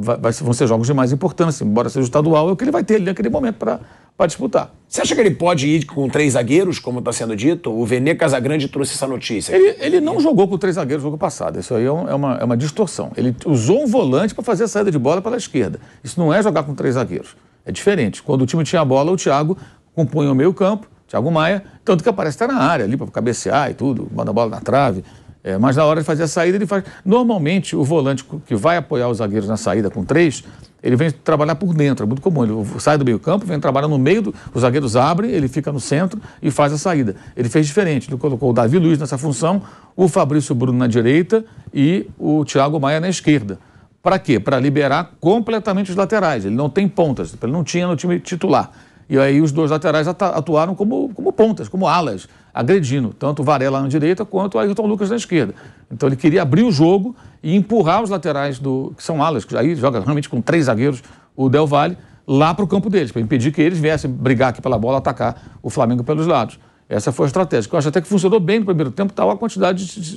vai, vai, vão ser jogos de mais importância, embora seja o estadual, é o que ele vai ter ali naquele momento para disputar. Você acha que ele pode ir com três zagueiros, como está sendo dito? O Vene Casagrande trouxe essa notícia. Ele, ele não jogou com três zagueiros no jogo passado. Isso aí é, é uma, é uma distorção. Ele usou um volante para fazer a saída de bola pela esquerda. Isso não é jogar com três zagueiros. É diferente. Quando o time tinha a bola, o Thiago compunha o meio campo, Thiago Maia, tanto que aparece até na área ali para cabecear e tudo, manda a bola na trave. É, mas na hora de fazer a saída, ele faz. Normalmente, o volante que vai apoiar os zagueiros na saída com três, ele vem trabalhar por dentro. É muito comum. Ele sai do meio-campo, vem trabalhar no meio, do, os zagueiros abrem, ele fica no centro e faz a saída. Ele fez diferente. Ele colocou o Davi Luiz nessa função, o Fabrício Bruno na direita e o Thiago Maia na esquerda. Para quê? Para liberar completamente os laterais. Ele não tem pontas, ele não tinha no time titular. E aí os dois laterais atuaram como, como pontas, como alas, agredindo tanto o Varela na direita quanto o Ayrton Lucas na esquerda. Então ele queria abrir o jogo e empurrar os laterais, do que são alas, que aí joga realmente com três zagueiros, o Del Valle, lá para o campo deles, para impedir que eles viessem brigar aqui pela bola, atacar o Flamengo pelos lados. Essa foi a estratégia, eu acho até que funcionou bem no primeiro tempo, tal a quantidade de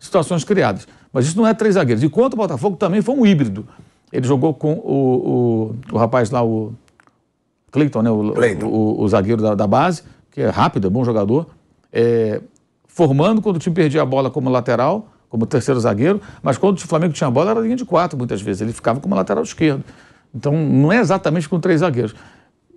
situações criadas. Mas isso não é três zagueiros. E quanto o Botafogo, também foi um híbrido. Ele jogou com o, o, o rapaz lá, o Clayton, né, o, Clayton. o, o zagueiro da, da, base, que é rápido, é bom jogador, é, formando quando o time perdia a bola como lateral, como terceiro zagueiro, mas quando o Flamengo tinha a bola era linha de quatro muitas vezes, ele ficava como lateral esquerdo. Então não é exatamente com três zagueiros.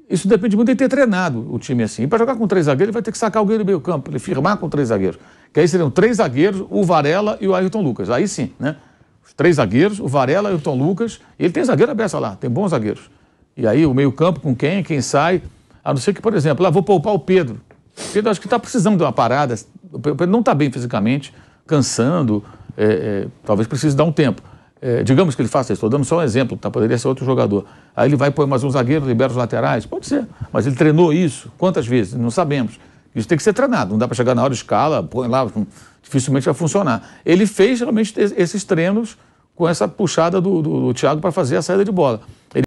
Isso depende muito de ter treinado o time assim. E para jogar com três zagueiros, ele vai ter que sacar alguém do meio campo, ele firmar com três zagueiros. Que aí seriam três zagueiros, o Varela e o Ayrton Lucas. Aí sim, né? Os três zagueiros, o Varela, o Ayrton Lucas. Ele tem zagueiro aberta lá, tem bons zagueiros. E aí o meio-campo com quem, quem sai. A não ser que, por exemplo, lá ah, vou poupar o Pedro. O Pedro acho que está precisando de uma parada. O Pedro não está bem fisicamente, cansando, é, é, talvez precise dar um tempo. É, digamos que ele faça isso, estou dando só um exemplo, tá? poderia ser outro jogador. Aí ele vai pôr mais um zagueiro, libera os laterais, pode ser, mas ele treinou isso quantas vezes? Não sabemos. Isso tem que ser treinado, não dá para chegar na hora, de escala, põe lá, hum, dificilmente vai funcionar. Ele fez realmente esses treinos com essa puxada do, do, do Thiago para fazer a saída de bola.